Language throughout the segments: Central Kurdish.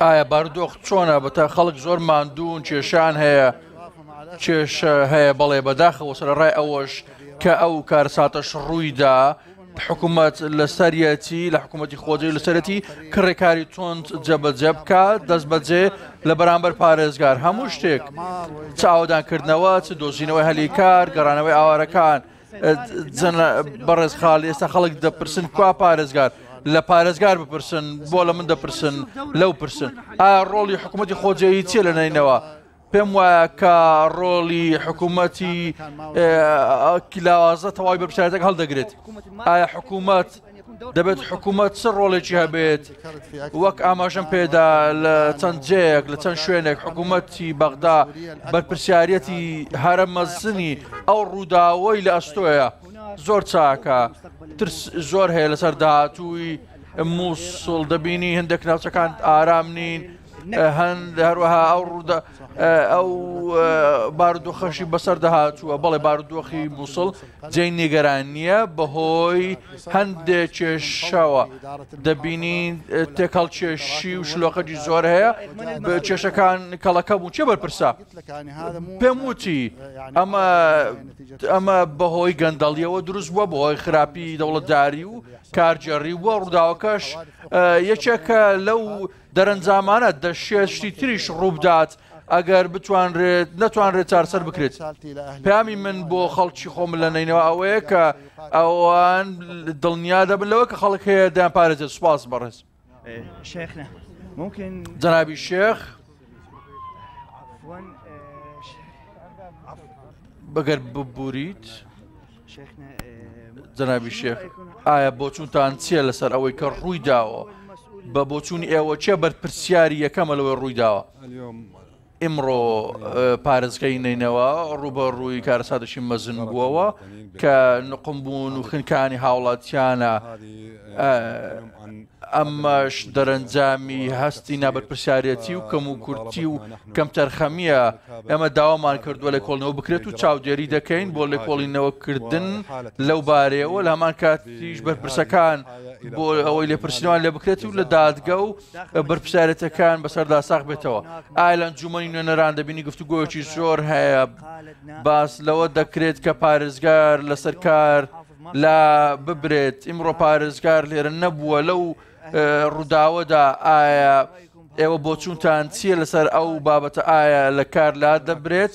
ئایا بارودۆخ چۆنە بەتە خەڵک زۆر مادوون کێشان هەیە کێش هەیە بەڵێ بەداخەوە سرەڕای ئەوەش کە ئەو کارساتەش ڕوویدا حکوومەت لە سەرەتی لە حکوومەتی خۆجی لەسەرەتی کڕێکاری چۆند جەبەجە بکە دەست بەجێ لە بەرامبەر پارێزگار هەموو شتێک چاوەدانکردنەوە چ دۆزینەوەی هەلیکار گەڕانەوەی ئاوارەکان بەڕێز خاڵ ئێستا خەڵک دەپرسن کوا پارێزگار. لە پارێزگار بپرسن بۆ لە من دەپرسن لەو پرسن ئا ڕۆڵی حکوومەتتی خۆجێی چێ لە نینەوە پێم وایە کە ڕۆڵی حکوومەتی کیلاوازە تەواوی بە بشارێتێک هەڵدەگرێت ئایا حکوومەت دەبێت حکوومەت چ ڕۆڵێکی هەبێت وەک ئاماژم پێدا لە چەند جەیەک لە چەند شوێنێک حکوومەتی بەغدا بەرپسیارەتی هەرە مەزنی ئەو ڕووداوەی لە ئەستۆیە. زور چاکە زۆر هەیە لەسەر داهاتووی مووسڵ دەبینی هەندێک ناوچەکان ئارام نین هەند هەروەها ئەو ڕوودە ئەو بارودۆخەشی بەسەر دەهاتووە بەڵێ بارودۆخی مووسڵ جەی نیگەرانیە بەهۆی هەندێک کێشەوە دەبینین تێکەڵ کێشی و شلۆقەجی زۆر هەیە کێشەکان کەڵەکە بوو چێ بەرپرسا پێم وتی ئەمە ئەمە بەهۆی گەندەڵیەوە دروست بووە بۆهۆی خراپی دەوڵەتداری و کارجێڕی وە ڕووداوەکەش یەکێکە لەو دەرەنجامانە دەشێشتی تریش ڕووبدات ئەگەر بتوانرێت نەتوانرێت چارسەر بکرێت پامی من بۆ خەڵکی خۆم لە نینەوە ئەوەیە کە ئەوان دڵنیا دەبن لەوە کە خەڵک هەیە دایان پارێزێت سوپاس بەڕێز جەنابی شێخ بەگەر ببوویت جەنابی شێخ ئایا بۆ چونتان چییە لەسەر ئەوەی کە ڕووی داوە بە بۆچوون ئێوە چێ بەرپرسیاری یەکەمە لەوە ڕووی داوە ئمڕۆ پارێزگەی نینەوە ڕوبە ڕووی کارسادشی مەزن بووەوە کە نقم بوون و خنکانی هاوڵاتیانە ئەمەش دەرەنجامی هەستی نابەرپسیارەتی و کەم و کورتی و کەم تەرخەمیە ئەمە داوامان کردووە لە کۆڵنەوە بکرێت و چاودێری دەکەین بۆ لە کۆڵینەوەکردن لەو بارەوە لەمان کاتیش بەرپرسەکان بۆ ئەوەی لێپرسینوان لێ بکرێت و لە دادگە و بەرپسارەتەکان بەسەردا ساخ بێتەوە ئایلند جومەنی نوێنەران دەبینی گفتوگوۆکی زۆر هەیە باس لەوە دەکرێت کە پارێزگار لەسەر کار لا ببرێت ئیمڕۆ پارێزگار لێرە نەبووە لەو ڕووداوەدا ئایا ئێوە بۆچوونتان چییە لەسەر ئەو بابەتە ئایا لە کار لا دەبرێت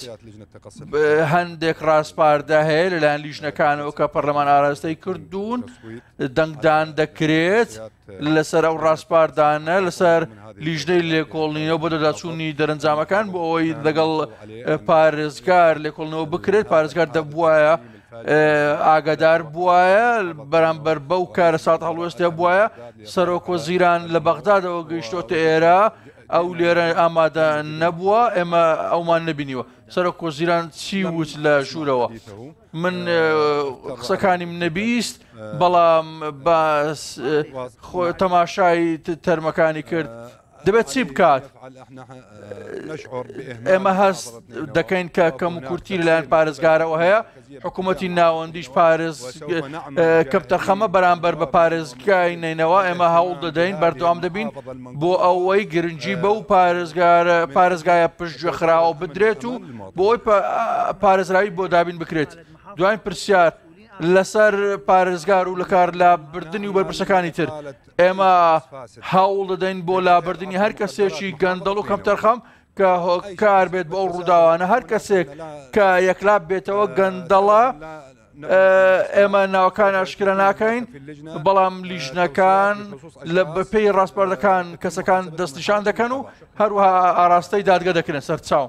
هەندێک ڕاستپاردا هەیە لەلایەن لیژنەکانەوە کە پەرلەمان ئاراستەی کردوون دەنگدان دەکرێت لەسەر ئەو ڕاستپاردانە لەسەر لیژدەی لێکۆڵنیەوە بە دەداچوونی دەرەنجامەکان بۆ ئەوەی لەگەڵ پارێزگار لێکۆڵنەوە بکرێت پارێزگار دەبواە ئاگادار بواە بەرامبەر بەو کارە سات هەڵوەستێ بواە سەرۆکۆ زیران لە بەغدادەوە گەیشتۆتە ئێرە ئەو لێرە ئامادە نەبووە ئێمە ئەومان نبینیوە سەرۆک کۆزیران چی وت لە ژوورەوە من قسەکانیم نەبیست بەڵام تەماشای تەرمەکانی کرد دەبێت چی بکات ئێمە هەست دەکەین کە کەم و کورتی لەلایەن پارێزگارەوە هەیە حکوومەتی ناوەندیش پارێز کەپتەخەمە بەرامبەر بە پارێزگای نینەوە ئێمە هەوڵ دەدەین بەردەوام دەبین بۆ ئەوەی گرنگجی بە و پارێزگارە پارێزگایە پشتگوێخراوە بدرێت و بۆ ئەوی پارێزراوی بۆ دابین بکرێت دوای پرسیار لەسەر پارێزگار و لە کار لابردننی و بەرپرسەکانی تر ئێمە هەوڵ دەدەین بۆ لابردننی هەر کەسێکی گەندەڵ و کەمتەرخەم کە کار بێت بە ئەو ڕووداوانە هەر کەسێک کە یەکلاب بێتەوە گەندەڵە ئێمە ناوەکان ئاشکرا ناکەین بەڵام لیژنەکان لە بەپی ڕاستپەردەکان کەسەکان دەستنیشان دەکەن و هەروها ئاراستەی دادگە دەکرێن سەر چاو.